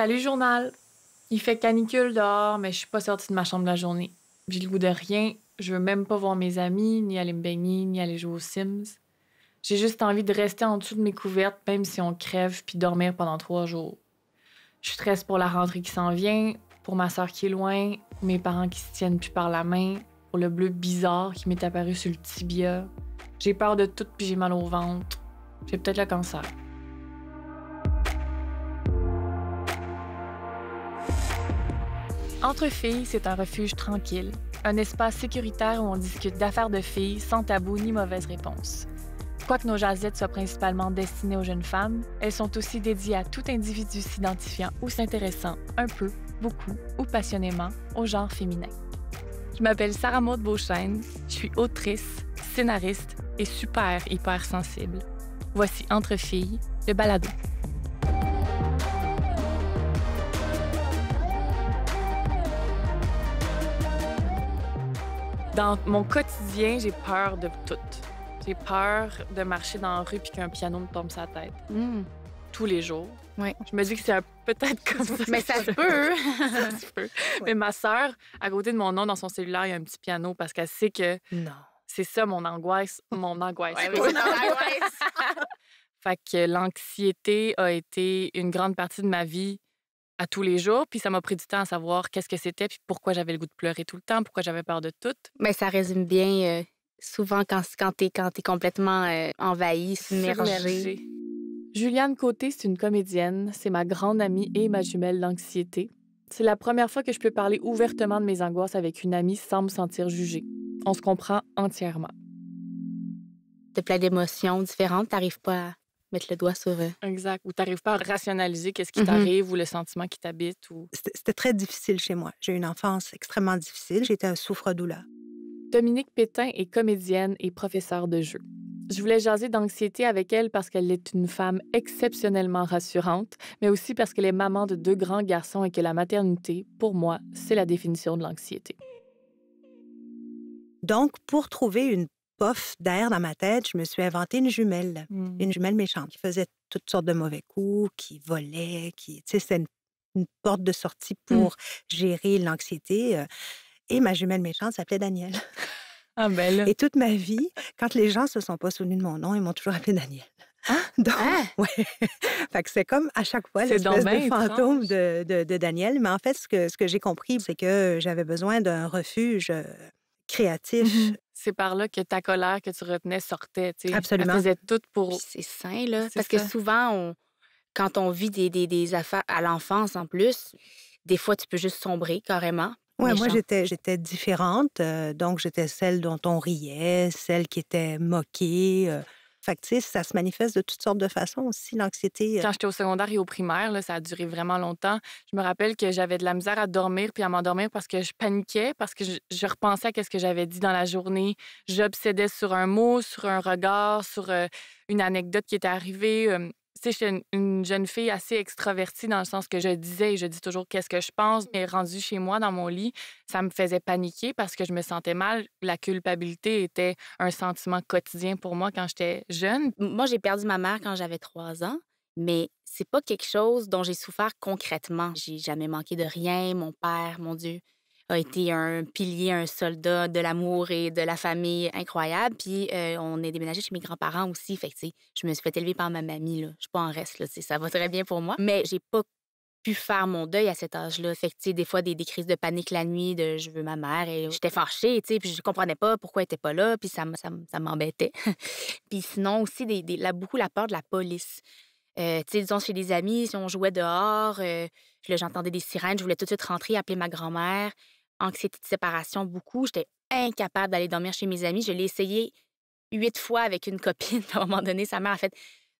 Salut journal! Il fait canicule dehors, mais je suis pas sortie de ma chambre la journée. J'ai le goût de rien, je veux même pas voir mes amis, ni aller me baigner, ni aller jouer aux Sims. J'ai juste envie de rester en dessous de mes couvertes, même si on crève, puis dormir pendant trois jours. Je stresse pour la rentrée qui s'en vient, pour ma soeur qui est loin, mes parents qui se tiennent plus par la main, pour le bleu bizarre qui m'est apparu sur le tibia. J'ai peur de tout, puis j'ai mal au ventre. J'ai peut-être le cancer. Entre filles, c'est un refuge tranquille, un espace sécuritaire où on discute d'affaires de filles sans tabou ni mauvaise réponse. Quoique nos jasettes soient principalement destinées aux jeunes femmes, elles sont aussi dédiées à tout individu s'identifiant ou s'intéressant un peu, beaucoup ou passionnément au genre féminin. Je m'appelle Sarah Maud Beauchesne, je suis autrice, scénariste et super hyper sensible. Voici Entre filles, le balado. Dans mon quotidien, j'ai peur de tout. J'ai peur de marcher dans la rue puis qu'un piano me tombe sur la tête. Hmm. Tous les jours. Je me dis que c'est peut-être comme ça. Mais ça se peut. Mais ma sœur, à côté de mon nom, dans son cellulaire, il y a un petit piano parce qu'elle sait que. C'est ça mon angoisse. Mon angoisse. angoisse. fait que l'anxiété a été une grande partie de ma vie à tous les jours. Puis ça m'a pris du temps à savoir qu'est-ce que c'était, puis pourquoi j'avais le goût de pleurer tout le temps, pourquoi j'avais peur de tout. Mais ça résume bien euh, souvent quand, quand tu es, complètement euh, envahi, submergé. Juliane Côté, c'est une comédienne, c'est ma grande amie et ma jumelle d'anxiété. C'est la première fois que je peux parler ouvertement de mes angoisses avec une amie sans me sentir jugée. On se comprend entièrement. T'as plein d'émotions différentes, t'arrives pas à mettre le doigt sur. eux. Exact. Ou t'arrives pas à rationaliser qu'est-ce qui mmh t'arrive ou le sentiment qui t'habite. Ou... C'était très difficile chez moi. J'ai eu une enfance extrêmement difficile. J'étais un souffre-douleur. Dominique Pétain est comédienne et professeure de jeu. Je voulais jaser d'anxiété avec elle parce qu'elle est une femme exceptionnellement rassurante, mais aussi parce qu'elle est maman de deux grands garçons et que la maternité, pour moi, c'est la définition de l'anxiété. Donc, pour trouver une pof d'air dans ma tête, je me suis inventé une jumelle, mmh. une jumelle méchante qui faisait toutes sortes de mauvais coups, qui volait, qui, tu sais, c'est une, porte de sortie mmh. pour gérer l'anxiété. Euh, et ma jumelle méchante s'appelait Danielle. Ah, belle. Et toute ma vie, quand les gens se sont pas souvenus de mon nom, ils m'ont toujours appelé Danielle. Ah, hein? Donc, ouais. fait que c'est comme à chaque fois l'espèce de fantôme de, de, Daniel. Mais en fait, ce que, j'ai compris, c'est que j'avais besoin d'un refuge euh, créatif mmh c'est par là que ta colère que tu retenais sortait. tu Absolument. Elle faisait tout pour. C'est sain, là. Parce que souvent, on, quand on vit des, des, affaires à l'enfance en plus, des fois, tu peux juste sombrer carrément. Oui, moi, j'étais, j'étais différente. Euh, donc, j'étais celle dont on riait, celle qui était moquée, euh, ça se manifeste de toutes sortes de façons aussi, l'anxiété. Euh. Quand j'étais au secondaire et au primaire, ça a duré vraiment longtemps. Je me rappelle que j'avais de la misère à dormir puis à m'endormir parce que je paniquais, parce que je, repensais à ce que j'avais dit dans la journée. J'obsédais sur un mot, sur un regard, sur euh, une anecdote qui était arrivée je suis une, jeune fille assez extravertie dans le sens que je disais et je dis toujours qu'est-ce que je pense, mais rendue chez moi dans mon lit, ça me faisait paniquer parce que je me sentais mal. La culpabilité était un sentiment quotidien pour moi quand j'étais jeune. Moi, j'ai perdu ma mère quand j'avais trois ans, mais c'est pas quelque chose dont j'ai souffert concrètement. J'ai jamais manqué de rien, mon père, mon Dieu a été un pilier, un soldat de l'amour et de la famille incroyable. Puis euh, on est déménagé chez mes grands-parents aussi. Fait que, je me suis fait élever par ma mamie. Là. Je suis pas en reste. Là, ça va très bien pour moi. Mais j'ai pas pu faire mon deuil à cet âge-là. Fait que, des fois, des, crises de panique la nuit, de je veux ma mère, et j'étais fâchée, tu sais, puis je comprenais pas pourquoi elle était pas là, puis ça, ça, m'embêtait. puis sinon aussi, des, beaucoup la peur de la police. Euh, tu sais, disons, chez des amis, si on jouait dehors, euh, j'entendais des sirènes, je voulais tout de suite rentrer, appeler ma grand-mère anxiété de séparation beaucoup. J'étais incapable d'aller dormir chez mes amis. Je l'ai essayé huit fois avec une copine. À un moment donné, sa mère a fait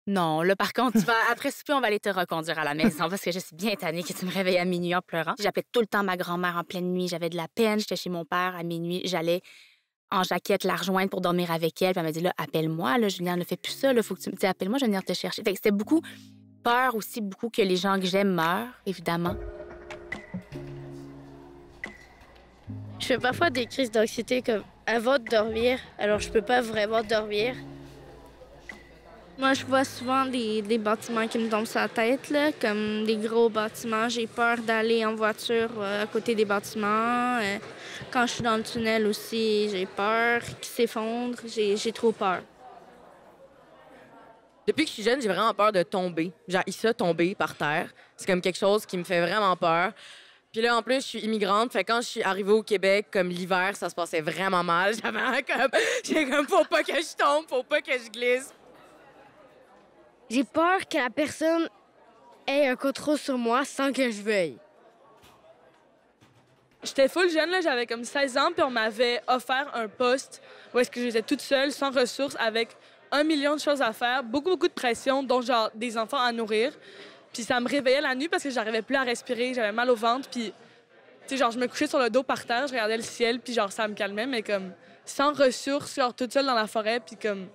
non, là, par contre, tu vas, après souper, on va aller te reconduire à la maison parce que je suis bien tannée que tu me réveilles à minuit en pleurant. J'appelais tout le temps ma grand-mère en pleine nuit. J'avais de la peine. J'étais chez mon père à minuit. J'allais en jaquette la rejoindre pour dormir avec elle. elle m'a dit, là, appelle-moi, là, Julien, ne fait plus ça. Là, faut que tu me appelle-moi, je vais venir te chercher. que c'était beaucoup peur aussi, beaucoup que les gens que j'aime meurent, évidemment. Je fais parfois des crises d'anxiété comme avant de dormir, alors je peux pas vraiment dormir. Moi, je vois souvent des, bâtiments qui me tombent sur la tête, comme des gros bâtiments. J'ai peur d'aller en voiture euh, à côté des bâtiments. Euh, quand je suis dans le tunnel aussi, j'ai peur qu'ils s'effondrent. J'ai trop peur. Depuis que je suis jeune, j'ai vraiment peur de tomber. il ça, tomber par terre. C'est comme quelque chose qui me fait vraiment peur. Puis là, en plus, je suis immigrante. Fait quand je suis arrivée au Québec, comme l'hiver, ça se passait vraiment mal. J'avais comme, j'ai comme, faut pas que je tombe, faut pas que je glisse. J'ai peur que la personne ait un contrôle sur moi sans que je veuille. J'étais full jeune, là, j'avais comme 16 ans, puis on m'avait offert un poste où est-ce que j'étais toute seule, sans ressources, avec un million de choses à faire, beaucoup, beaucoup de pression, dont genre des enfants à nourrir. Puis ça me réveillait la nuit parce que j'arrivais plus à respirer, j'avais mal au ventre. Puis, tu sais, genre, je me couchais sur le dos par terre, je regardais le ciel, puis genre, ça me calmait, mais comme sans ressources, genre, toute seule dans la forêt, puis comme.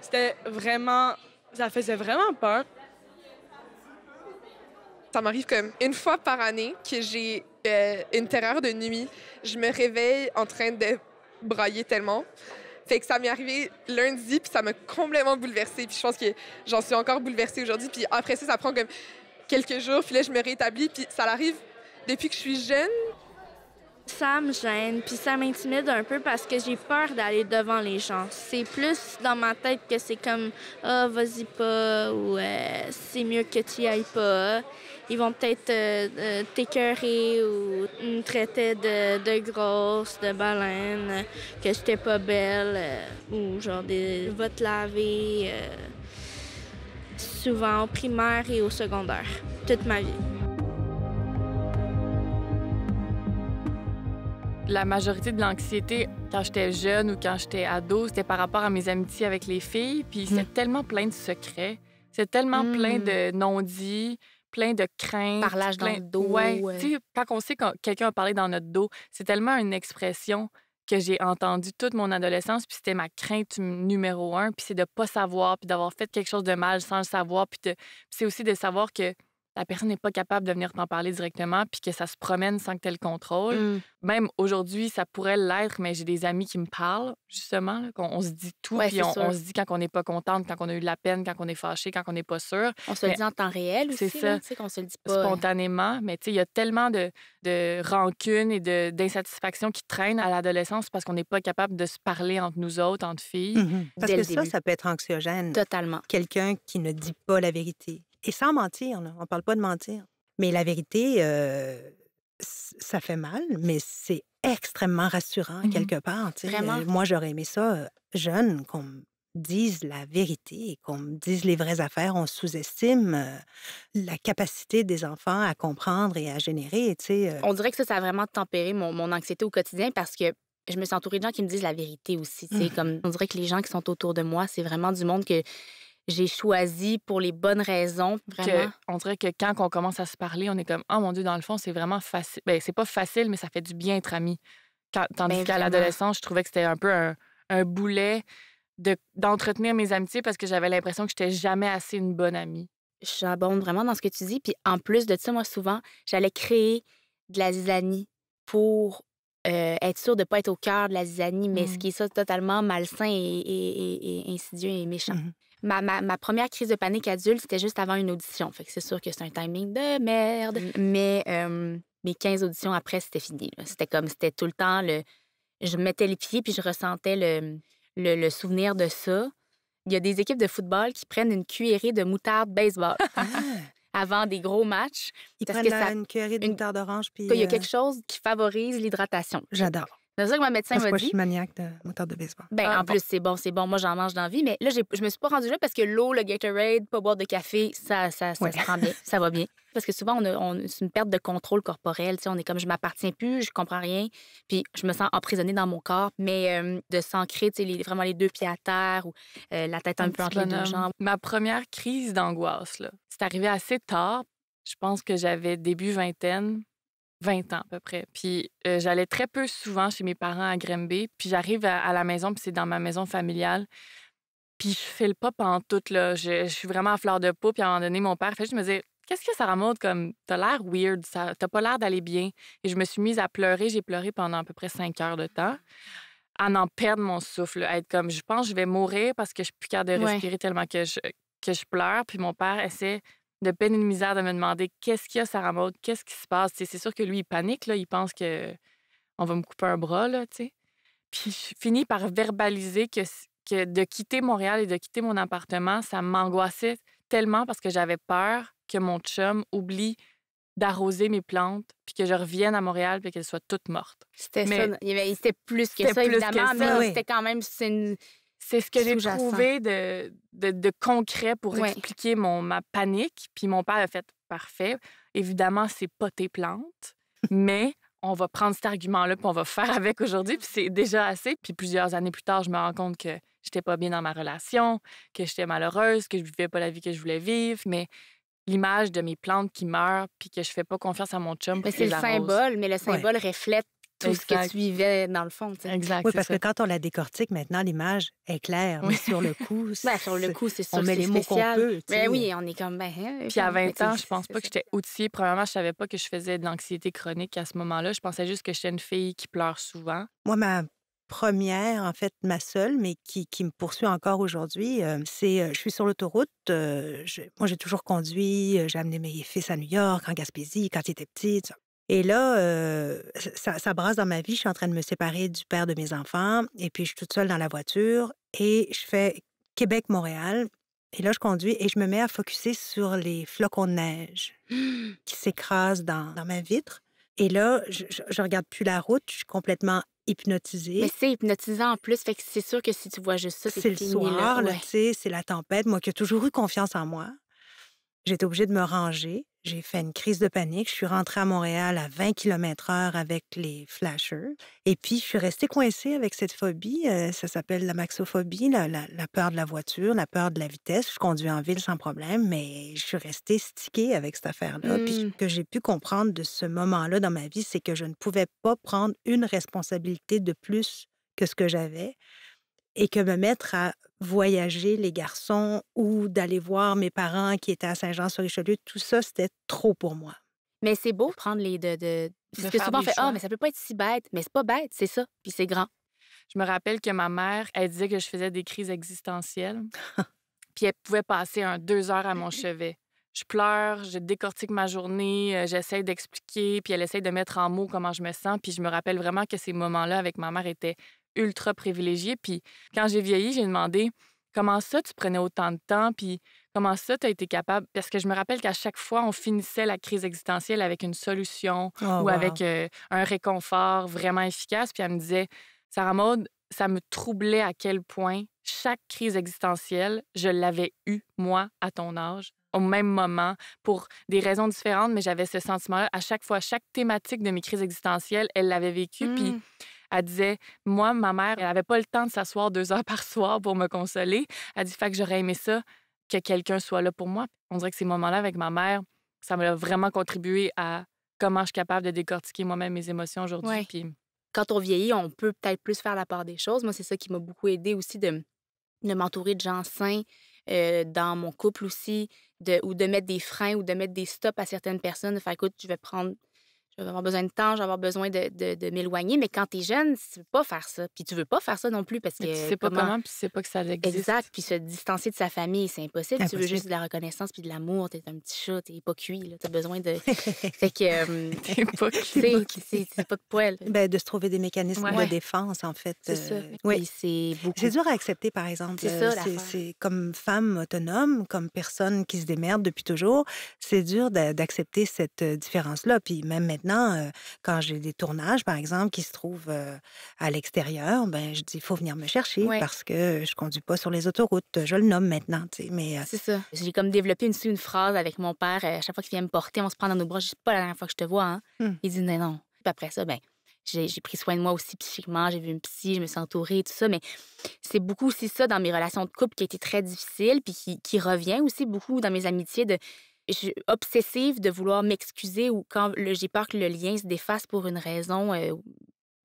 C'était vraiment. Ça faisait vraiment peur. Ça m'arrive comme une fois par année que j'ai euh, une terreur de nuit. Je me réveille en train de brailler tellement. Fait que ça m'est arrivé lundi, puis ça m'a complètement bouleversée. Puis je pense que j'en suis encore bouleversée aujourd'hui. Puis après ça, ça prend comme quelques jours, puis là, je me rétablis. Puis ça arrive depuis que je suis jeune. Ça me gêne, puis ça m'intimide un peu parce que j'ai peur d'aller devant les gens. C'est plus dans ma tête que c'est comme « Ah, vas-y pas » ou euh, C'est mieux que tu y ailles pas » ils vont peut-être euh, euh, t'écoeurer ou me traiter de, grosse, de baleine, que j'étais pas belle, euh, ou genre des va te laver, souvent au primaire et au secondaire, toute ma vie. La majorité de l'anxiété quand j'étais jeune ou quand j'étais ado, c'était par rapport à mes amitiés avec les filles, puis hum. c'est tellement plein de secrets, c'est tellement plein hum. de non-dits plein de craintes. Parlage plein... dans dos. Ouais. Quand on sait que quelqu'un a parlé dans notre dos, c'est tellement une expression que j'ai entendue toute mon adolescence, puis c'était ma crainte numéro un, puis c'est de pas savoir, puis d'avoir fait quelque chose de mal sans le savoir, puis c'est aussi de savoir que la personne n'est pas capable de venir t'en parler directement, puis que ça se promène sans que tu le contrôle. Mmh. Même aujourd'hui, ça pourrait l'être, mais j'ai des amis qui me parlent, justement, qu'on on se dit tout, puis on, se dit quand on n'est pas contente, quand on a eu de la peine, quand on est fâché, quand on n'est pas sûr. On se le dit en temps réel aussi, c'est ça, qu'on se le dit pas. Hein. Spontanément, mais il y a tellement de, rancune et de, d'insatisfaction qui traînent à l'adolescence parce qu'on n'est pas capable de se parler entre nous autres, entre filles. Mmh parce que ça, ça peut être anxiogène. Totalement. Quelqu'un qui ne dit pas la vérité et sans mentir, on ne parle pas de mentir. Mais la vérité, ça fait mal, mais c'est extrêmement rassurant mmh quelque part. Vraiment? Moi, j'aurais aimé ça jeune, qu'on me dise la vérité qu'on me dise les vraies affaires. On sous-estime la capacité des enfants à comprendre et à générer. On dirait que ça, a vraiment tempéré mon, anxiété au quotidien parce que je me suis entourée de gens qui me disent la vérité aussi. Mmh. comme on dirait que les gens qui sont autour de moi, c'est vraiment du monde que j'ai choisi pour les bonnes raisons. Vraiment. Que, on dirait que quand on commence à se parler, on est comme Oh mon Dieu, dans le fond, c'est vraiment facile. Ben, c'est pas facile, mais ça fait du bien être ami. Quand, tandis ben, qu'à l'adolescence, je trouvais que c'était un peu un, un boulet d'entretenir mes amitiés parce que j'avais l'impression que j'étais jamais assez une bonne amie. J'abonde vraiment dans ce que tu dis. Puis en plus de ça, moi, souvent, j'allais créer de la zizanie pour euh, être sûr de ne pas être au cœur de la zizanie, mais ce mmh. qui est ça totalement malsain et, insidieux et méchant. Mmh Ma, première crise de panique adulte, c'était juste avant une audition. Fait que c'est sûr que c'est un timing de merde. Mais euh, mes 15 auditions après, c'était fini. C'était comme, c'était tout le temps le. Je mettais les pieds puis je ressentais le, le, souvenir de ça. Il y a des équipes de football qui prennent une cuillerée de moutarde baseball. Ah! avant des gros matchs. Ils prennent une cuillerée de moutarde il y a euh, quelque chose qui favorise l'hydratation. J'adore. C'est ça que ma médecin m'a dit. Moi, je suis maniaque de moteur de baseball. Ben, ah, en plus, c'est bon, c'est bon. Moi, j'en mange dans vie. Mais là, je me suis pas rendue là parce que l'eau, le Gatorade, pas boire de café, ça, ça, ça se prend bien. ça va bien. Parce que souvent, on, on c'est une perte de contrôle corporel. on est comme, je m'appartiens plus, je ne comprends rien. Puis, je me sens emprisonnée dans mon corps. Mais euh, de s'ancrer, vraiment les deux pieds à terre ou euh, la tête un, peu entre les deux jambes. Ma première crise d'angoisse, c'est arrivé assez tard. Je pense que j'avais début vingtaine. 20 ans à peu près. Puis euh, j'allais très peu souvent chez mes parents à Grimby. Puis j'arrive à, la maison, puis c'est dans ma maison familiale. Puis je fais le pas en tout, là. Je, suis vraiment à fleur de peau. Puis à un moment donné, mon père fait je me disais, qu'est-ce que ça remonte comme, t'as l'air weird, t'as pas l'air d'aller bien. Et je me suis mise à pleurer. J'ai pleuré pendant à peu près 5 heures de temps à n'en perdre mon souffle, à être comme, je pense que je vais mourir parce que je suis plus capable de respirer tellement que je, que je pleure. Puis mon père essaie de peine et de misère de me demander qu'est-ce qu'il y a, Sarah Maud, qu'est-ce qui se passe. c'est sûr que lui, il panique, là, il pense que on va me couper un bras, Puis je finis par verbaliser que, que de quitter Montréal et de quitter mon appartement, ça m'angoissait tellement parce que j'avais peur que mon chum oublie d'arroser mes plantes, puis que je revienne à Montréal, puis qu'elles soient toutes mortes. C'était ça. plus que ça, évidemment, mais c'était quand même c'est ce que j'ai trouvé de, concret pour expliquer mon, ma panique. Puis mon père a fait parfait. Évidemment, c'est pas tes plantes, mais on va prendre cet argument-là, puis on va faire avec aujourd'hui. Puis c'est déjà assez. Puis plusieurs années plus tard, je me rends compte que j'étais pas bien dans ma relation, que j'étais malheureuse, que je vivais pas la vie que je voulais vivre. Mais l'image de mes plantes qui meurent, puis que je fais pas confiance à mon chum. c'est le symbole, mais le symbole reflète tout ce que tu vivais dans le fond. T'sais. Exact. Oui, parce que quand on la décortique maintenant, l'image est claire. sur le coup, ben, sur le coup, c'est On met les mots qu'on peut. Mais ben oui, on est comme ben, hein, Puis à 20 ans, je pense pas que j'étais outillée. Premièrement, je savais pas que je faisais de l'anxiété chronique à ce moment-là. Je pensais juste que j'étais une fille qui pleure souvent. Moi, ma première, en fait, ma seule, mais qui, me poursuit encore aujourd'hui, euh, c'est euh, je suis sur l'autoroute. Euh, moi, j'ai toujours conduit. j'ai amené mes fils à New York, en Gaspésie, quand ils étaient petits. Et là, euh, ça, brasse dans ma vie. Je suis en train de me séparer du père de mes enfants. Et puis, je suis toute seule dans la voiture. Et je fais Québec-Montréal. Et là, je conduis et je me mets à focuser sur les flocons de neige qui s'écrasent dans, ma vitre. Et là, je, ne regarde plus la route. Je suis complètement hypnotisée. Mais c'est hypnotisant en plus, fait c'est sûr que si tu vois juste ça, c'est le soir, là, c'est la tempête. Moi qui ai toujours eu confiance en moi, J'étais obligée de me ranger. J'ai fait une crise de panique. Je suis rentrée à Montréal à 20 km heure avec les flashers. Et puis, je suis restée coincée avec cette phobie. Euh, ça s'appelle la maxophobie, la, peur de la voiture, la peur de la vitesse. Je conduis en ville sans problème, mais je suis restée stickée avec cette affaire-là. Puis, ce hmm. que j'ai pu comprendre de ce moment-là dans ma vie, c'est que je ne pouvais pas prendre une responsabilité de plus que ce que j'avais et que me mettre à voyager les garçons ou d'aller voir mes parents qui étaient à Saint-Jean-sur-Richelieu, tout ça, c'était trop pour moi. Mais c'est beau prendre les deux. De, parce que souvent on fait Ah, mais ça peut pas être si bête. Mais c'est pas bête, c'est ça. Puis c'est grand. Je me rappelle que ma mère, elle disait que je faisais des crises existentielles. puis elle pouvait passer un deux heures à mon chevet. Je pleure, je décortique ma journée, euh, j'essaie d'expliquer, puis elle essaie de mettre en mots comment je me sens. Puis je me rappelle vraiment que ces moments-là avec ma mère étaient ultra privilégiée. Puis quand j'ai vieilli, j'ai demandé comment ça tu prenais autant de temps, puis comment ça tu as été capable. Parce que je me rappelle qu'à chaque fois, on finissait la crise existentielle avec une solution oh, ou avec euh, un réconfort vraiment efficace. Puis elle me disait, Sarah Maud, ça me troublait à quel point chaque crise existentielle, je l'avais eue, moi, à ton âge, au même moment, pour des raisons différentes, mais j'avais ce sentiment-là. À chaque fois, chaque thématique de mes crises existentielles, elle l'avait vécue Puis mmh. Elle disait, moi, ma mère, elle n'avait pas le temps de s'asseoir deux heures par soir pour me consoler. Elle dit, fait que j'aurais aimé ça, que quelqu'un soit là pour moi. On dirait que ces moments-là avec ma mère, ça m'a vraiment contribué à comment je suis capable de décortiquer moi-même mes émotions aujourd'hui. Quand on vieillit, on peut peut-être plus faire la part des choses. Moi, c'est ça qui m'a beaucoup aidé aussi de, m'entourer de gens sains euh, dans mon couple aussi, de, ou de mettre des freins ou de mettre des stops à certaines personnes, de faire écoute, je vais prendre je avoir besoin de temps, je avoir besoin de, de, m'éloigner. Mais quand tu es jeune, tu veux pas faire ça. Puis tu veux pas faire ça non plus parce que. c'est tu sais pas comment, puis tu sais pas que ça existe. Exact. Puis se distancer de sa famille, c'est impossible. Tu veux juste de la reconnaissance puis de l'amour. T'es un petit chat, t'es pas cuit, là. T'as besoin de. fait pas cuit. C'est pas de poil. Ben, de se trouver des mécanismes de défense, en fait. C'est euh, ça. oui. c'est beaucoup. C'est dur à accepter, par exemple. Euh, c'est comme femme autonome, comme personne qui se démerde depuis toujours, c'est dur d'accepter cette euh, différence-là. Puis même maintenant, maintenant, quand j'ai des tournages, par exemple, qui se trouvent à l'extérieur, ben, je dis, il faut venir me chercher parce que je conduis pas sur les autoroutes. Je le nomme maintenant, tu mais... C'est ça. J'ai comme développé une, une phrase avec mon père. À chaque fois qu'il vient me porter, on se prend dans nos bras. Je dis, pas la dernière fois que je te vois, hein». mmh. Il dit, non, non. Puis après ça, ben, j'ai pris soin de moi aussi psychiquement, j'ai vu une psy, je me suis entourée, tout ça. Mais c'est beaucoup aussi ça dans mes relations de couple qui a été très difficile, puis qui, qui revient aussi beaucoup dans mes amitiés de obsessive de vouloir m'excuser ou quand j'ai peur que le lien se défasse pour une raison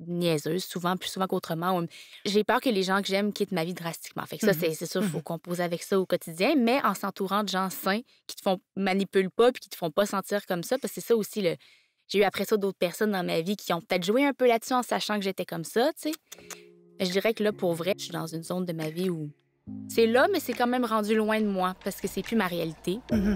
niaiseuse, souvent, plus souvent qu'autrement. J'ai peur que les gens que j'aime quittent ma vie drastiquement. Fait que ça, mmh c'est sûr, il faut mmh composer avec ça au quotidien, mais en s'entourant de gens sains qui te font manipulent pas puis qui te font pas sentir comme ça, parce que c'est ça aussi le. J'ai eu après ça d'autres personnes dans ma vie qui ont peut-être joué un peu là-dessus en sachant que j'étais comme ça, tu sais. Je dirais que là, pour vrai, je suis dans une zone de ma vie où c'est là, mais c'est quand même rendu loin de moi parce que c'est plus ma réalité. Mmh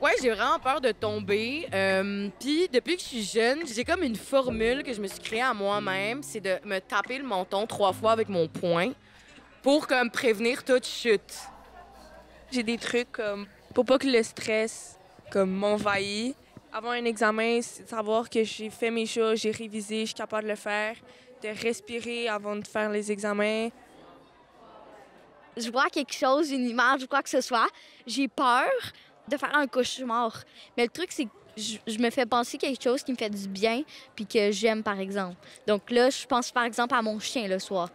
Ouais, j'ai vraiment peur de tomber. Euh, puis depuis que je suis jeune, j'ai comme une formule que je me suis créée à moi-même, c'est de me taper le menton trois fois avec mon poing pour comme prévenir toute chute. J'ai des trucs comme pour pas que le stress comme m'envahit. Avant un examen, savoir que j'ai fait mes choses, j'ai révisé, je suis capable de le faire, de respirer avant de faire les examens je vois quelque chose, une image ou quoi que ce soit, j'ai peur de faire un cauchemar. Mais le truc, c'est que je, me fais penser quelque chose qui me fait du bien puis que j'aime, par exemple. Donc là, je pense par exemple à mon chien le soir.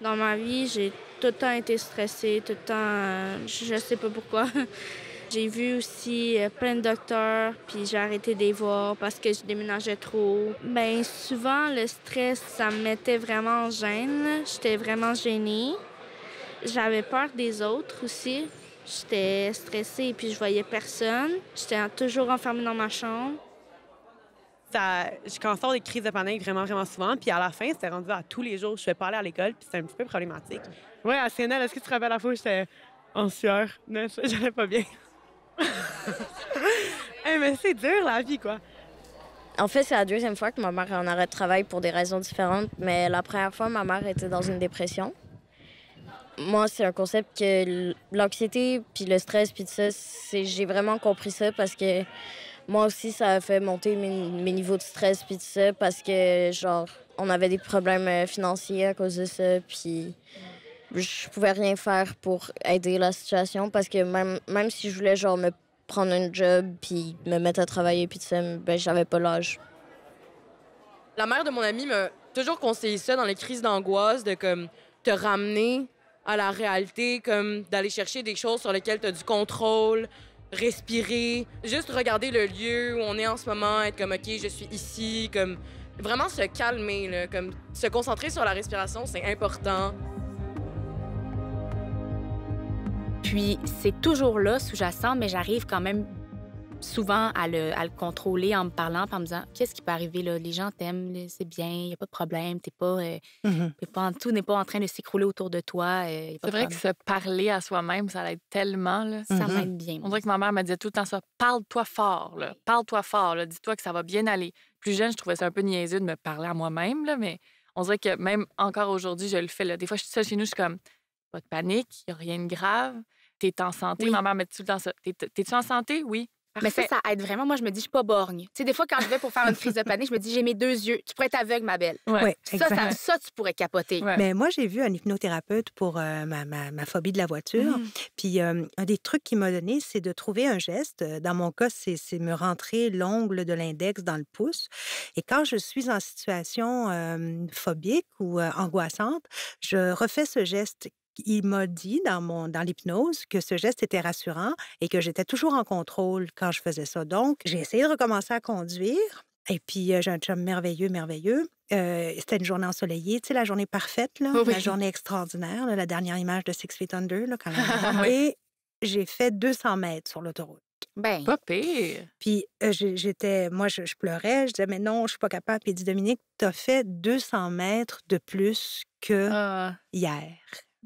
Dans ma vie, j'ai tout le temps été stressée, tout le temps, euh, je sais pas pourquoi. j'ai vu aussi euh, plein de docteurs, puis j'ai arrêté de voir parce que je déménageais trop. Bien, souvent, le stress, ça me mettait vraiment en gêne. J'étais vraiment gênée. J'avais peur des autres aussi. J'étais stressée et puis je voyais personne. J'étais toujours enfermée dans ma chambre. Ça, je constate des crises de panique vraiment, vraiment souvent. Puis à la fin, c'était rendu à tous les jours. Je fais pas aller à l'école, puis c'est un petit peu problématique. Ouais, à CNL, est-ce que tu te rappelles la fois où j'étais en sueur? J'allais pas bien. Eh, mais c'est dur, la vie, quoi. En fait, c'est la deuxième fois que ma mère est en arrêt de travail pour des raisons différentes. Mais la première fois, ma mère était dans une dépression. Moi, c'est un concept que l'anxiété, puis le stress, puis tout ça, j'ai vraiment compris ça parce que moi aussi, ça a fait monter mes, niveaux de stress, puis tout ça, parce que, genre, on avait des problèmes euh, financiers à cause de ça, puis je pouvais rien faire pour aider la situation parce que même, même si je voulais, genre, me prendre un job, puis me mettre à travailler, puis tout ça, ben, j'avais pas l'âge. La mère de mon ami m'a toujours conseillé ça dans les crises d'angoisse, de comme te ramener à la réalité, comme d'aller chercher des choses sur lesquelles tu as du contrôle, respirer, juste regarder le lieu où on est en ce moment, être comme OK, je suis ici, comme vraiment se calmer, là, comme se concentrer sur la respiration, c'est important. Puis c'est toujours là, sous-jacent, mais j'arrive quand même souvent à le, contrôler en me parlant, en me disant Qu'est-ce qui peut arriver là? Les gens t'aiment, c'est bien, il n'y a pas de problème, t'es pas, euh, mmh pas tout n'est pas en train de s'écrouler autour de toi. Euh, c'est vrai que se parler à soi-même, ça l'aide tellement. Ça mmh m'aide bien. On dirait que ma mère me disait tout le temps ça Parle-toi fort, parle-toi fort, dis-toi que ça va bien aller. Plus jeune, je trouvais ça un peu niaiseux de me parler à moi-même, mais on dirait que même encore aujourd'hui, je le fais. Des fois, je suis seule chez nous, je suis comme Pas de panique, il n'y a rien de grave t'es en santé. Ma mère me dit tout le temps ça. T'es-tu en santé? Oui. Mais ça, ça aide vraiment. Moi, je me dis, je suis pas borgne. Tu sais, des fois, quand je vais pour faire une crise de panique, je me dis, j'ai mes deux yeux. Tu pourrais être aveugle, ma belle. Ouais, ça, ça, ça, tu pourrais capoter. Mais moi, j'ai vu un hypnothérapeute pour euh, ma, phobie de la voiture. Mm. Puis, euh, un des trucs qu'il m'a donné, c'est de trouver un geste. Dans mon cas, c'est me rentrer l'ongle de l'index dans le pouce. Et quand je suis en situation euh, phobique ou angoissante, je refais ce geste il m'a dit dans, mon, dans l'hypnose que ce geste était rassurant et que j'étais toujours en contrôle quand je faisais ça. Donc, j'ai essayé de recommencer à conduire. Et puis, j'ai un chum merveilleux, merveilleux. c'était une journée ensoleillée, tu sais, la journée parfaite, là, la journée extraordinaire, là, la dernière image de Six Feet Under, là, quand même. Hein. et j'ai fait 200 mètres sur l'autoroute. Ben. Pas pire. Puis j'étais, moi, je, pleurais. Je disais, mais non, je suis pas capable. Puis il dit, Dominique, as fait 200 mètres de plus que ah. hier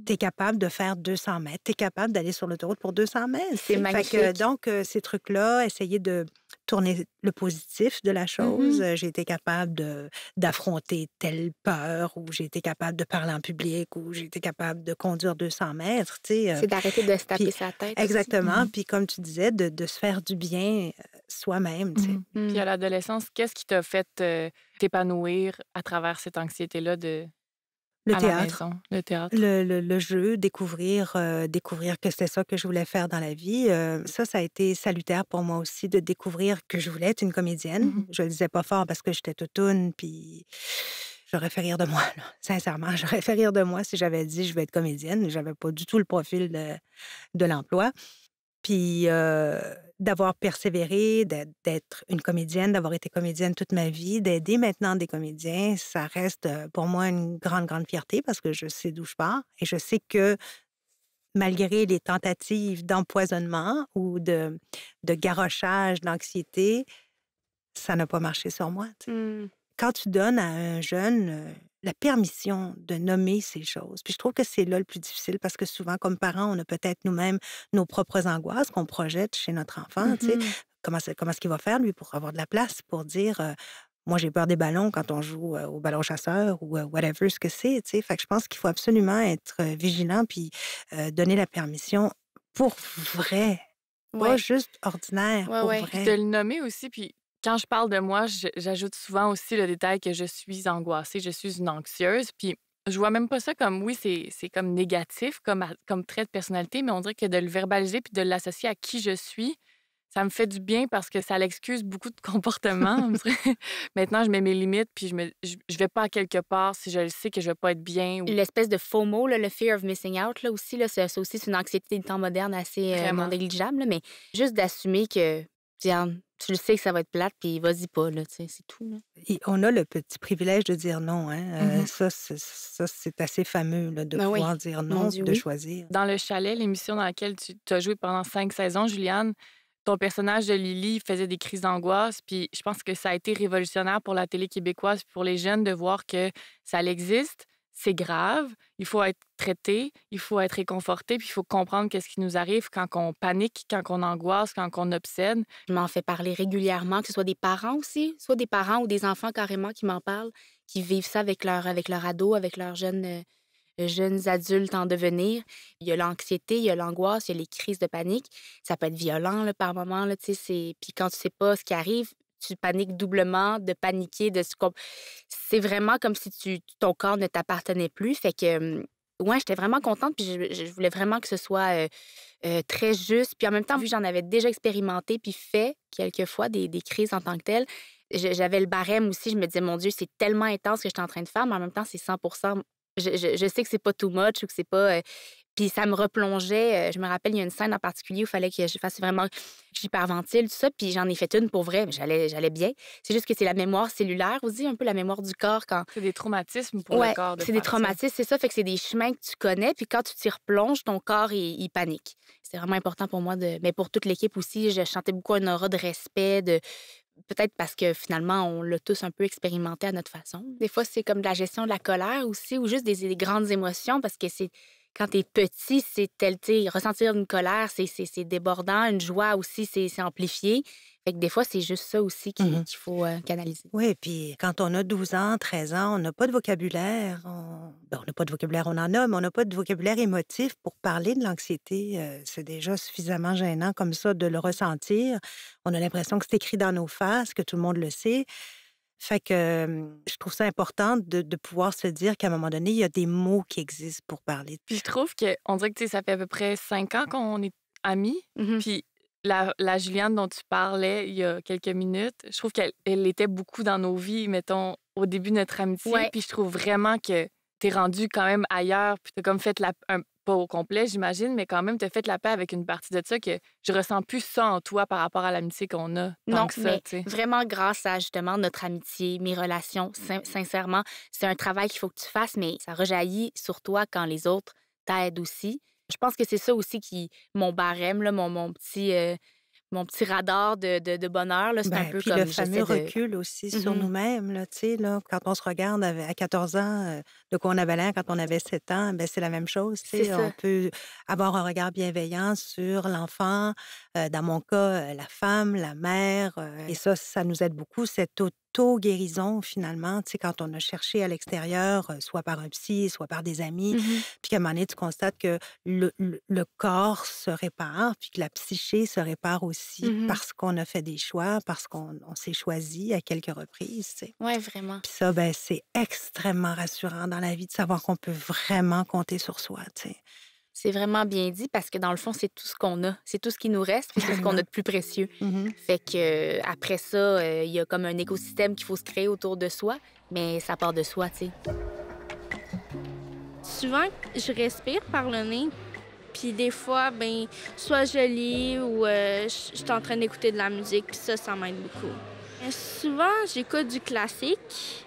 tu es capable de faire 200 mètres, tu es capable d'aller sur l'autoroute pour 200 mètres. C'est magnifique. donc, euh, ces trucs-là, essayer de tourner le positif de la mmh chose. Euh, j'ai été capable d'affronter telle peur, ou j'ai été capable de parler en public, ou j'ai été capable de conduire 200 mètres. Euh. C'est d'arrêter de se taper sa tête. Exactement. Mmh puis, comme tu disais, de, se faire du bien soi-même. Mmh puis, à l'adolescence, qu'est-ce qui t'a fait t'épanouir à travers cette anxiété-là de le théâtre, le, Le, jeu, découvrir, euh, découvrir que c'était ça que je voulais faire dans la vie. Euh, ça, ça a été salutaire pour moi aussi de découvrir que je voulais être une comédienne. Je mhm. ne Je le disais pas fort parce que j'étais toutoune, puis j'aurais fait rire de moi. Sincèrement, j'aurais fait rire de moi si j'avais dit je vais être comédienne. J'avais pas du tout le profil de, l'emploi. Puis euh, d'avoir persévéré, d'être une comédienne, d'avoir été comédienne toute ma vie, d'aider maintenant des comédiens, ça reste euh, pour moi une grande, grande fierté parce que je sais d'où je pars et je sais que malgré les tentatives d'empoisonnement ou de, de garochage, d'anxiété, ça n'a pas marché sur moi. Mmh. Quand tu donnes à un jeune euh, la permission de nommer ces choses. Puis je trouve que c'est là le plus difficile parce que souvent, comme parents, on a peut-être nous-mêmes nos propres angoisses qu'on projette chez notre enfant. Mmh comment, comment est-ce qu'il va faire, lui, pour avoir de la place, pour dire moi, j'ai peur des ballons quand on joue au ballon chasseur ou whatever ce que c'est. Fait que je pense qu'il faut absolument être vigilant puis donner la permission pour vrai. Pas juste ordinaire. pour De le nommer aussi. Puis quand je parle de moi, j'ajoute souvent aussi le détail que je suis angoissée, je suis une anxieuse. Puis je vois même pas ça comme oui, c'est comme négatif, comme, comme trait de personnalité, mais on dirait que de le verbaliser puis de l'associer à qui je suis, ça me fait du bien parce que ça l'excuse beaucoup de comportements. Maintenant, je mets mes limites puis je me je, vais pas à quelque part si je le sais que je vais pas être bien. L'espèce de faux mot, le fear of missing out, là aussi, là, aussi, une anxiété du temps moderne assez euh, négligeable, mais juste d'assumer que, tu le sais que ça va être plate, puis vas-y pas, là, c'est tout. on a le petit privilège de dire non, hein? Mmh euh, ça, c'est assez fameux, de ben pouvoir dire non, de choisir. Dans Le Chalet, l'émission dans laquelle tu as joué pendant cinq saisons, Juliane, ton personnage de Lily faisait des crises d'angoisse, puis je pense que ça a été révolutionnaire pour la télé québécoise, pour les jeunes, de voir que ça existe c'est grave, il faut être traité, il faut être réconforté, puis il faut comprendre qu'est-ce qui nous arrive quand on panique, quand on angoisse, quand on obsède. Je m'en fais parler régulièrement, que ce soit des parents aussi, soit des parents ou des enfants carrément qui m'en parlent, qui vivent ça avec leur, avec leur ado, avec leurs jeunes, euh, euh, jeunes adultes en devenir. Il y a l'anxiété, il y a l'angoisse, il y a les crises de panique. Ça peut être violent là, par moment, là, puis quand tu sais pas ce qui arrive, tu paniques doublement, de paniquer, de C'est vraiment comme si tu, ton corps ne t'appartenait plus. Fait que, ouais, j'étais vraiment contente, puis je, voulais vraiment que ce soit très juste. Puis en même temps, vu que j'en avais déjà expérimenté, puis fait quelquefois des, des crises en tant que telles, j'avais le barème aussi. Je me disais, mon Dieu, c'est tellement intense que je suis en train de faire, mais en même temps, c'est 100 je, sais que c'est pas too much ou que c'est pas. Puis ça me replongeait. Euh, je me rappelle, il y a une scène en particulier où il fallait que je fasse vraiment j'hyperventile, tout ça. Puis j'en ai fait une pour vrai, mais j'allais, j'allais bien. C'est juste que c'est la mémoire cellulaire aussi, un peu la mémoire du corps. quand. C'est des traumatismes pour le corps. De c'est des traumatismes, c'est ça. Fait que c'est des chemins que tu connais. Puis quand tu t'y replonges, ton corps, il, panique. C'est vraiment important pour moi, de, mais pour toute l'équipe aussi. Je chantais beaucoup un aura de respect, de peut-être parce que finalement, on l'a tous un peu expérimenté à notre façon. Des fois, c'est comme de la gestion de la colère aussi, ou juste des grandes émotions, parce que c'est quand es petit, c'est tel, ressentir une colère, c'est débordant, une joie aussi, c'est amplifié. Fait que des fois, c'est juste ça aussi mmh qu'il faut euh, canaliser. Oui, puis quand on a 12 ans, 13 ans, on n'a pas de vocabulaire. Ben, on n'a pas de vocabulaire, on en a, mais on n'a pas de vocabulaire émotif pour parler de l'anxiété. Euh, c'est déjà suffisamment gênant comme ça de le ressentir. On a l'impression que c'est écrit dans nos faces, que tout le monde le sait. Fait que je trouve ça important de, pouvoir se dire qu'à un moment donné, il y a des mots qui existent pour parler. Puis je trouve que on dirait que ça fait à peu près cinq ans qu'on est amis. Mmh puis la, la, Juliane dont tu parlais il y a quelques minutes, je trouve qu'elle était beaucoup dans nos vies, mettons, au début de notre amitié. Puis je trouve vraiment que t'es rendu quand même ailleurs, puis t'as comme fait la, un, pas au complet, j'imagine, mais quand même, t'as fait la paix avec une partie de ça que je ressens plus ça en toi par rapport à l'amitié qu'on a. donc non, mais vraiment grâce à justement notre amitié, mes relations, sincèrement, c'est un travail qu'il faut que tu fasses, mais ça rejaillit sur toi quand les autres t'aident aussi. Je pense que c'est ça aussi qui, mon barème, là, mon, mon petit... Euh, mon petit radar de, bonheur. C'est un ben, peu puis le fameux recul aussi mmh sur nous-mêmes. Là, là, quand on se regarde à 14 ans, euh, de quoi on avait l'air quand on avait 7 ans, ben, c'est la même chose. On peut avoir un regard bienveillant sur l'enfant, euh, dans mon cas, euh, la femme, la mère. et ça, ça nous aide beaucoup, cette auto auto guérison finalement, tu sais, quand on a cherché à l'extérieur, euh, soit par un psy, soit par des amis, mmh puis qu'à un moment donné, tu constates que le, corps se répare, puis que la psyché se répare aussi mmh parce qu'on a fait des choix, parce qu'on s'est choisi à quelques reprises, tu sais. Oui, vraiment. Puis ça, ben, c'est extrêmement rassurant dans la vie de savoir qu'on peut vraiment compter sur soi, tu sais. C'est vraiment bien dit parce que dans le fond, c'est tout ce qu'on a. C'est tout ce qui nous reste, c'est ce qu'on a de plus précieux. Mmh fait que après ça, euh, il y a comme un écosystème qu'il faut se créer autour de soi, mais ça part de soi, tu sais. Souvent, je respire par le nez. Puis des fois, ben, soit je lis ou euh, je suis en train d'écouter de la musique, ça, ça m'aide beaucoup. Euh, souvent, j'écoute du classique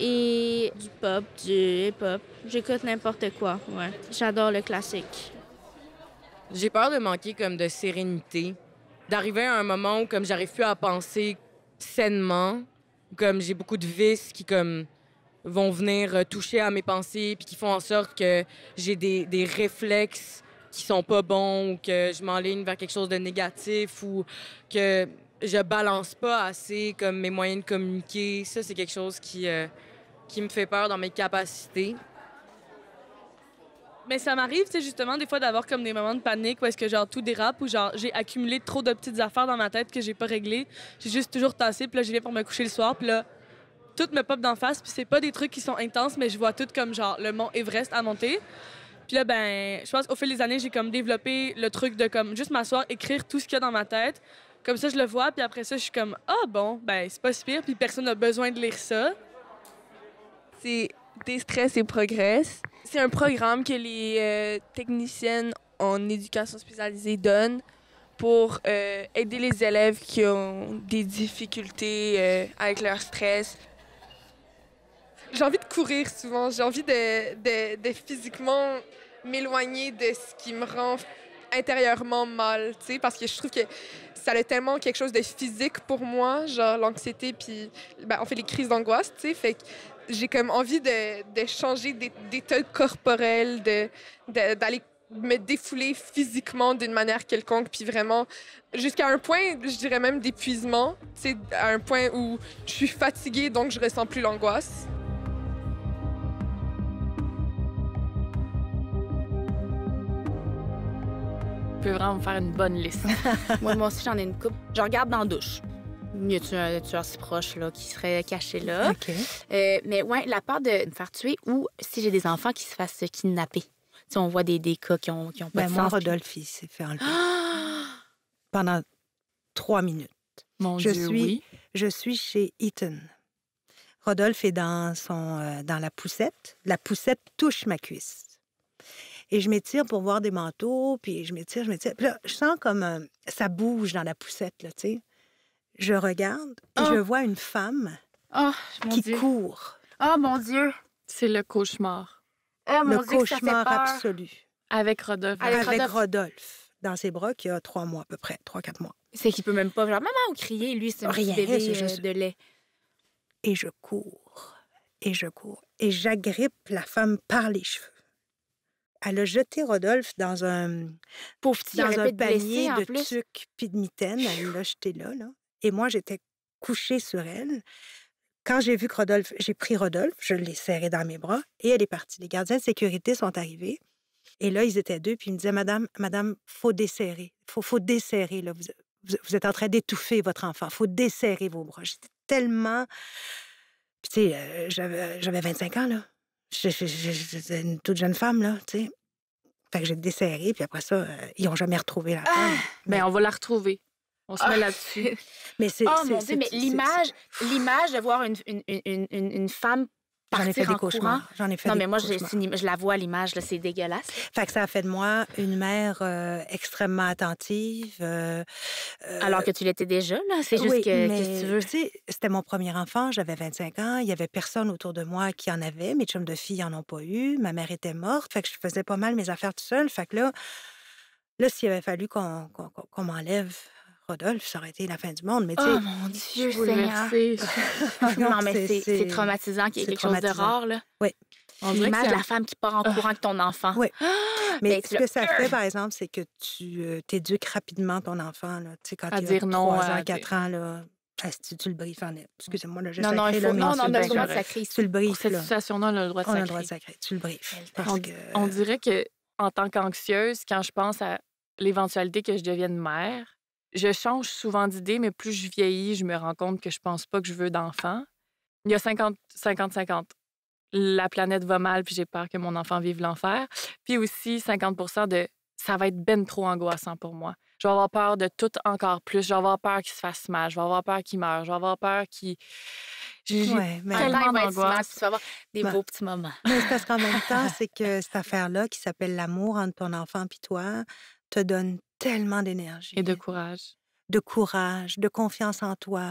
et du pop, du hip-hop. J'écoute n'importe quoi, ouais. J'adore le classique. J'ai peur de manquer comme de sérénité, d'arriver à un moment où comme j'arrive plus à penser sainement, comme j'ai beaucoup de vices qui comme vont venir euh, toucher à mes pensées puis qui font en sorte que j'ai des, des réflexes qui sont pas bons ou que je m'enligne vers quelque chose de négatif ou que je balance pas assez comme mes moyens de communiquer. Ça, c'est quelque chose qui, euh, qui me fait peur dans mes capacités. Mais ça m'arrive, tu justement, des fois d'avoir comme des moments de panique où que genre tout dérape ou genre j'ai accumulé trop de petites affaires dans ma tête que j'ai pas réglées. J'ai juste toujours tassé, puis là, j'y vais pour me coucher le soir, puis là, tout me pop d'en face, puis c'est pas des trucs qui sont intenses, mais je vois tout comme genre le mont Everest à monter. Puis là, ben, je pense qu'au fil des années, j'ai comme développé le truc de comme juste m'asseoir, écrire tout ce qu'il y a dans ma tête. Comme ça, je le vois, puis après ça, je suis comme, ah bon, ben, c'est pas si pire, puis personne n'a besoin de lire ça c'est stress et Progresse. C'est un programme que les euh, techniciennes en éducation spécialisée donnent pour euh, aider les élèves qui ont des difficultés euh, avec leur stress. J'ai envie de courir souvent, j'ai envie de, de, de physiquement m'éloigner de ce qui me rend intérieurement mal, tu sais, parce que je trouve que ça a tellement quelque chose de physique pour moi, genre l'anxiété, puis ben, on fait les crises d'angoisse, tu sais, fait j'ai comme envie de, changer d'état corporel, d'aller de, d'aller me défouler physiquement d'une manière quelconque, puis vraiment jusqu'à un point, je dirais même d'épuisement, c'est à un point où je suis fatiguée, donc je ressens plus l'angoisse. Tu peux vraiment me faire une bonne liste. moi, moi aussi, j'en ai une coupe. Je regarde dans la douche y a-tu un tueur si proche là, qui serait caché là? Euh, mais ouais, la peur de me faire tuer ou si j'ai des enfants qui se fassent kidnapper. si on voit des, des cas qui ont, qui ont pas ben, moi, sens. Rodolphe, s'est fait enlever. Pendant trois minutes. Mon je Dieu, suis, oui. Je suis chez Eaton. Rodolphe est dans, son, euh, dans la poussette. La poussette touche ma cuisse. Et je m'étire pour voir des manteaux, puis je m'étire, je m'étire. Puis là, je sens comme euh, ça bouge dans la poussette, là, tu sais. Je regarde et je ah. vois une femme ah, qui court. Oh mon Dieu! C'est le cauchemar. le cauchemar absolu. Avec Rodolphe. Avec, Rodolphe. dans ses bras, qui a trois mois à peu près, trois, quatre mois. C'est qu'il peut même pas genre maman ou crier, lui, c'est un bébé euh, de lait. Et je cours, et je cours, et j'agrippe la femme par les cheveux. Elle a jeté Rodolphe dans un, Pauvre dans un panier de tuc puis de mitaine. Elle l'a jeté là, là. Et moi, j'étais couchée sur elle. Quand j'ai vu que Rodolphe, j'ai pris Rodolphe, je l'ai serré dans mes bras et elle est partie. Les gardiens de sécurité sont arrivés. Et là, ils étaient deux, puis ils me disaient, Madame, Madame, faut desserrer. Faut, faut desserrer, là. Vous, êtes en train d'étouffer votre enfant. Faut desserrer vos bras. J'étais tellement. Puis, tu sais, euh, j'avais, 25 euh, ans, là. J'étais une toute jeune femme, là, tu sais. Fait que j'ai desserré, puis après ça, euh, ils n'ont jamais retrouvé la femme. Ah! Ben, mais... on va la retrouver. On se ah. met là-dessus. Oh, mais c'est. l'image, l'image de voir une, une, une, femme J'en ai fait des cauchemars. Non, mais moi, je la vois, l'image, c'est dégueulasse. Fait que ça a fait de moi une mère euh, extrêmement attentive. Euh, euh, Alors que tu l'étais déjà, là. C'est juste que, mais, tu c'était mon premier enfant, j'avais 25 ans, il y avait personne autour de moi qui en avait. Mes chums de filles n'en ont pas eu. Ma mère était morte. Fait que je faisais pas mal mes affaires tout seul. Fait que là, là s'il avait fallu qu'on m'enlève Rodolphe, ça aurait été la fin du monde. Mais, oh mon Dieu, je non, mais c'est traumatisant qu'il y ait quelque chose de rare. Là. Oui. On dirait que la femme qui part en ah. courant avec ton enfant. Oui. Mais ce que ça fait, par exemple, c'est que tu euh, t'éduques rapidement ton enfant. Là. Tu sais, quand il a 3 ans, 4 ans, là, tu le briefes en Excusez-moi, le geste non, non, il faut, non, non, on a le droit de sacrer. Tu le briefes. Cette situation-là, on a le droit de sacrer. On a le droit de sacrer. Tu le briefes. On dirait que, en tant qu'anxieuse, quand je pense à l'éventualité que je devienne mère, je change souvent d'idée, mais plus je vieillis, je me rends compte que je pense pas que je veux d'enfant. Il y a 50-50. La planète va mal, puis j'ai peur que mon enfant vive l'enfer. Puis aussi 50 de ça va être ben trop angoissant pour moi. Je vais avoir peur de tout encore plus. Je vais avoir peur qu'il se fasse mal. Je vais avoir peur qu'il meure. Je vais avoir peur qu'il. ouais, mais tellement d'angoisse. des bah, beaux petits moments. Mais c'est parce qu'en même temps, c'est que cette affaire-là qui s'appelle l'amour entre ton enfant et toi te donne tellement d'énergie. Et de courage. De courage, de confiance en toi.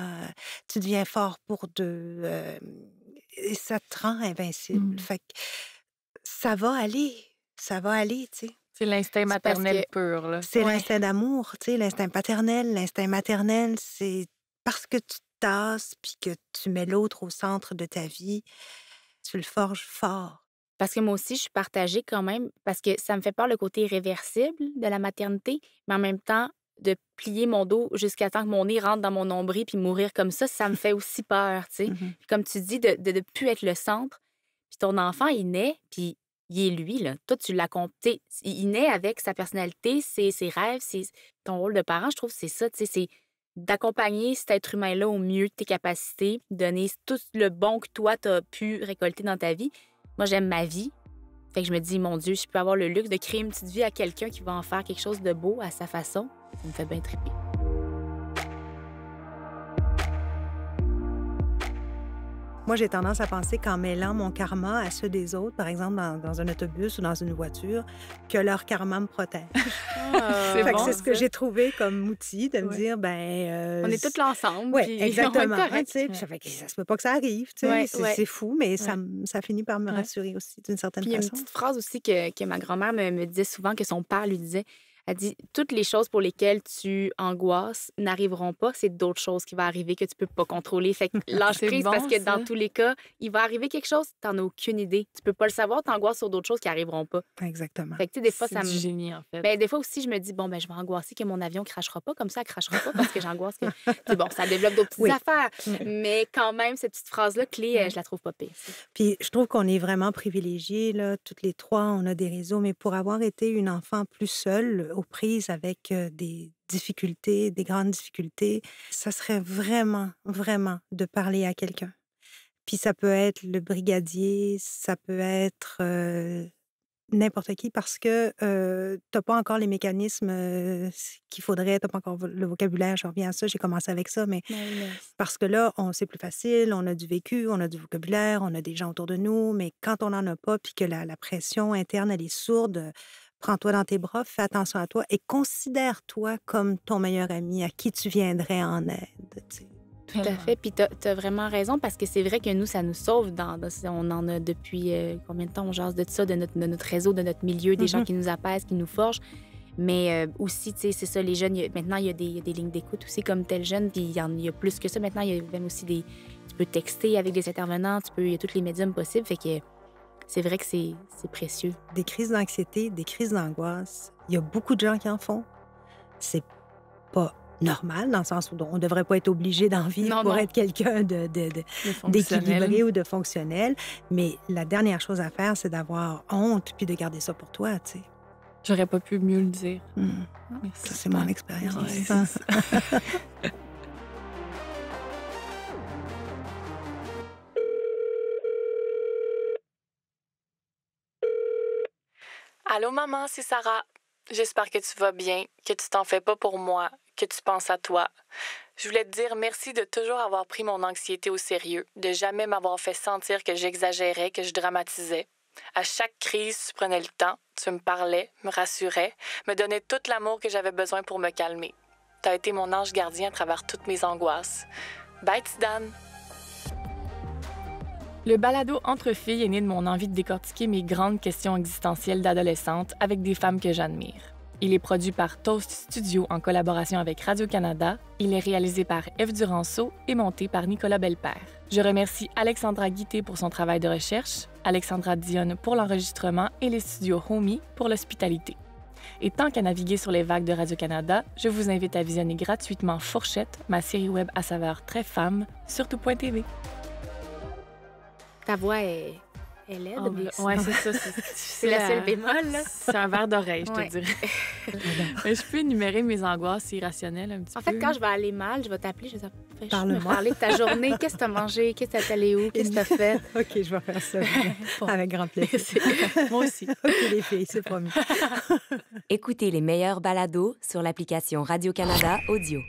Tu deviens fort pour deux. et ça te rend invincible. Mmh. Fait ça va aller. Ça va aller, tu sais. C'est l'instinct maternel pur pur. C'est l'instinct d'amour, tu sais, l'instinct paternel, l'instinct maternel. C'est parce que tu tasses puis que tu mets l'autre au centre de ta vie, tu le forges fort. Parce que moi aussi, je suis partagée quand même, parce que ça me fait peur le côté irréversible de la maternité, mais en même temps, de plier mon dos jusqu'à temps que mon nez rentre dans mon nombril puis mourir comme ça, ça me fait aussi peur, tu sais. Mmh comme tu dis, de ne plus être le centre. Puis ton enfant, il naît, puis il est lui, là. Toi, tu l'as compté. Il naît avec sa personnalité, ses, rêves, ton rôle de parent, je trouve, c'est ça, tu sais, c'est d'accompagner cet être humain-là au mieux de tes capacités, donner tout le bon que toi, tu as pu récolter dans ta vie, moi, j'aime ma vie. Fait que je me dis, mon Dieu, je peux avoir le luxe de créer une petite vie à quelqu'un qui va en faire quelque chose de beau à sa façon. Ça me fait bien triper. Moi, j'ai tendance à penser qu'en mêlant mon karma à ceux des autres, par exemple dans, un autobus ou dans une voiture, que leur karma me protège. Ah. c'est bon, ce que j'ai trouvé comme outil de me dire, ben... Euh, on est toutes l'ensemble. Oui, exactement. Hein, ça ouais. ça se peut pas que ça arrive. Ouais, c'est fou, mais ça, finit par me rassurer aussi d'une certaine façon. Il y a une petite phrase aussi que, que ma grand-mère me, me disait souvent, que son père lui disait, elle dit toutes les choses pour lesquelles tu angoisses n'arriveront pas, c'est d'autres choses qui vont arriver que tu peux pas contrôler. Fait que lâche prise parce que dans tous les cas, il va arriver quelque chose, tu n'en as aucune idée. Tu peux pas le savoir, tu angoisses sur d'autres choses qui arriveront pas. Exactement. Fait que des fois ça me génie en fait. Ben, des fois aussi je me dis bon ben je vais angoisser que mon avion crachera pas comme ça, elle crachera pas parce que j'angoisse que c'est bon, ça développe d'autres petites affaires. Mais quand même cette petite phrase là clé, euh, je la trouve pas pire. Puis je trouve qu'on est vraiment privilégiés là, toutes les trois, on a des réseaux mais pour avoir été une enfant plus seule euh, aux prises avec des difficultés, des grandes difficultés, ça serait vraiment, vraiment de parler à quelqu'un. Puis ça peut être le brigadier, ça peut être n'importe qui parce que t'as pas encore les mécanismes qu'il faudrait, t'as pas encore le vocabulaire. Je reviens à ça, j'ai commencé avec ça, mais, ben parce que là, on c'est plus facile, on a du vécu, on a du vocabulaire, on a des gens autour de nous, mais quand on n'en a pas, puis que la, la, pression interne elle est sourde, prends-toi dans tes bras, fais attention à toi et considère-toi comme ton meilleur ami à qui tu viendrais en aide. Tout à fait. Puis tu as, vraiment raison parce que c'est vrai que nous, ça nous sauve. Dans, on en a depuis euh, combien de temps on jase de ça, de notre, réseau, de notre milieu, des gens mm-hmm. qui nous apaisent, qui nous forgent. Mais euh, aussi, tu sais, c'est ça, les jeunes, maintenant, il y, a des lignes d'écoute aussi comme tel jeune, puis il y, en a plus que ça. Maintenant, il y a même aussi des. Tu peux texter avec des intervenants, tu peux, il y a tous les médiums possibles. Fait que c'est vrai que c'est précieux. Des crises d'anxiété, des crises d'angoisse, il y a beaucoup de gens qui en font. C'est pas normal dans le sens où on ne devrait pas être obligé d'en vivre pour être quelqu'un d'équilibré de, ou de fonctionnel. Mais la dernière chose à faire, c'est d'avoir honte puis de garder ça pour toi, tu sais. J'aurais pas pu mieux le dire. Hmm. Ça, c'est mon expérience. Allô maman, c'est Sarah. J'espère que tu vas bien, que tu t'en fais pas pour moi, que tu penses à toi. Je voulais te dire merci de toujours avoir pris mon anxiété au sérieux, de jamais m'avoir fait sentir que j'exagérais, que je dramatisais. À chaque crise, tu prenais le temps, tu me parlais, me rassurais, me donnais tout l'amour que j'avais besoin pour me calmer. Tu as été mon ange gardien à travers toutes mes angoisses. Bye, Tidane! Le balado Entre filles est né de mon envie de décortiquer mes grandes questions existentielles d'adolescente avec des femmes que j'admire. Il est produit par Toast Studio en collaboration avec Radio-Canada. Il est réalisé par Eve Duranceau et monté par Nicolas Belpère. Je remercie Alexandra Guité pour son travail de recherche, Alexandra Dionne pour l'enregistrement et les studios Homey pour l'hospitalité. Et tant qu'à naviguer sur les vagues de Radio-Canada, je vous invite à visionner gratuitement Fourchette, ma série web à saveur très femme, sur tout.tv. Ta voix est, est laide. Oh, ouais, Oui, c'est ça. C'est la seule bémol. C'est un verre d'oreille, je te dirais. mais je peux énumérer mes angoisses irrationnelles un petit peu. En fait, quand je vais aller mal, je vais t'appeler, je vais dire Parler de ta journée. Qu'est-ce que tu as mangé? Qu'est-ce que tu allé où? Qu'est-ce que t'as fait? OK, je vais faire ça. Avec grand plaisir. Moi aussi. OK, les filles, c'est promis. Écoutez les meilleurs balados sur l'application Radio-Canada Audio.